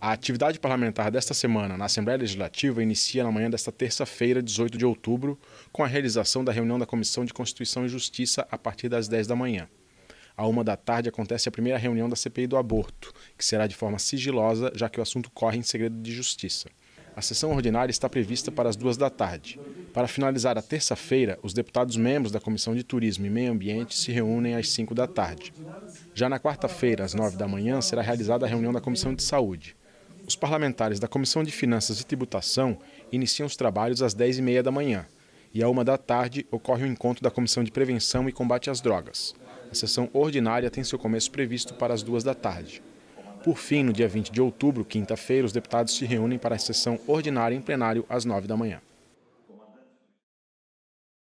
A atividade parlamentar desta semana na Assembleia Legislativa inicia na manhã desta terça-feira, 18 de outubro, com a realização da reunião da Comissão de Constituição e Justiça a partir das 10 da manhã. À uma da tarde acontece a primeira reunião da CPI do aborto, que será de forma sigilosa, já que o assunto corre em segredo de justiça. A sessão ordinária está prevista para as duas da tarde. Para finalizar a terça-feira, os deputados membros da Comissão de Turismo e Meio Ambiente se reúnem às 5 da tarde. Já na quarta-feira, às 9 da manhã, será realizada a reunião da Comissão de Saúde. Os parlamentares da Comissão de Finanças e Tributação iniciam os trabalhos às 10h30 da manhã e à 1 da tarde ocorre o um encontro da Comissão de Prevenção e Combate às Drogas. A sessão ordinária tem seu começo previsto para as 2 da tarde. Por fim, no dia 20 de outubro, quinta-feira, os deputados se reúnem para a sessão ordinária em plenário às 9 da manhã.